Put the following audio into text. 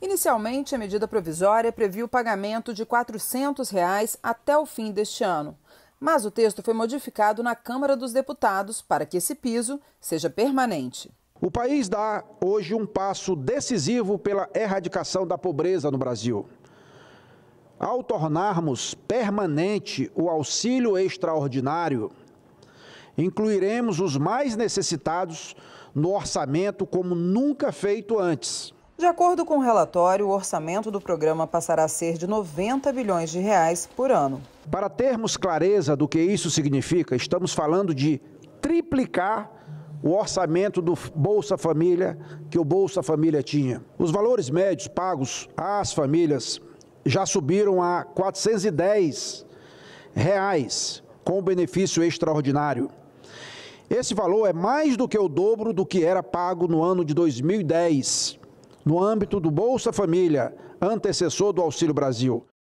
Inicialmente, a medida provisória previa o pagamento de R$ 400 reais até o fim deste ano, mas o texto foi modificado na Câmara dos Deputados para que esse piso seja permanente. O país dá hoje um passo decisivo pela erradicação da pobreza no Brasil. Ao tornarmos permanente o auxílio extraordinário, incluiremos os mais necessitados no orçamento como nunca feito antes de acordo com o relatório, o orçamento do programa passará a ser de 90 bilhões de reais por ano. Para termos clareza do que isso significa, estamos falando de triplicar o orçamento do Bolsa Família que o Bolsa Família tinha. Os valores médios pagos às famílias já subiram a 410 reais com o benefício extraordinário. Esse valor é mais do que o dobro do que era pago no ano de 2010 no âmbito do Bolsa Família, antecessor do Auxílio Brasil.